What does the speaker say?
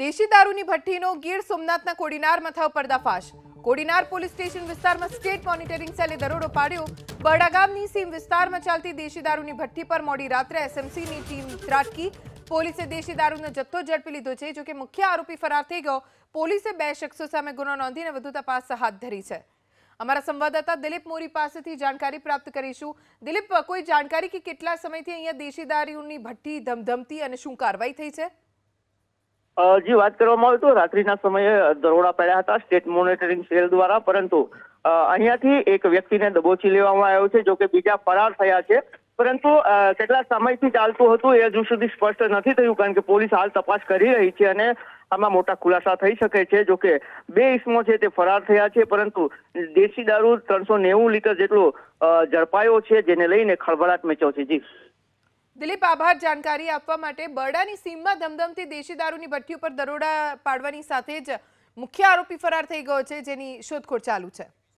देशी दारू ની ભઠ્ઠી નો ગીર સોમનાથ ના કોડીનાર મથક પરદાફાશ કોડીનાર પોલીસ સ્ટેશન વિસ્તારમાં સ્કેટ મોનિટરિંગ સેલે દરોડો પાડ્યો બડાગામ ની સીમ વિસ્તારમાં ચાલતી देशी दारू ની ભઠ્ઠી પર મોડી રાત્રે એસએમસી ની ટીમ ત્રાટકી પોલીસે देशी दारू ના જથ્થા જડપી લીધો છે જો કે મુખ્ય આરોપી ફરાર થઈ ગયો પોલીસે બે શખસો સામે ગુનો નોંધીને વધુ તપાસ હાથ ધરી છે અમારા સંવાદદાતા દિલીપ મોરી પાસેથી જાનકારી પ્રાપ્ત કરીશું દિલીપ કોઈ જાનકારી કે કેટલા સમયથી અહીંયા देशी दारू ની ભઠ્ઠી ધમધમતી અને શું કાર્યવાહી થઈ છે જે વાત કરવામાં આવે તો રાત્રિના સમયે દરોડા પડ્યા હતા સ્ટેટ મોનિટરિંગ સેલ દ્વારા પરંતુ અહીંયાથી એક વ્યક્તિને દબોચી લેવામાં આવ્યો છે જો કે બીજા ફરાર થયા છે પરંતુ કેટલા સમયથી ચાલતું હતું એ હજુ સુધી સ્પષ્ટ નથી થયું કારણ કે પોલીસ હાલ તપાસ કરી રહી છે અને આમાં મોટા ખુલાસા થઈ શકે છે જોકે બે ઇસમો છે તે ફરાર થયા છે પરંતુ દેશી દારૂ ત્રણસો નેવું લીટર જેટલો ઝડપાયો છે જેને લઈને ખળભળાટ મચ્યો છે જી દિલીપ આભાર જાણકારી આપવા માટે બરડાની સીમમાં ધમધમતી દેશી દારૂની ભઠ્ઠી ઉપર દરોડા પાડવાની સાથે જ મુખ્ય આરોપી ફરાર થઈ ગયો છે જેની શોધખોળ ચાલુ છે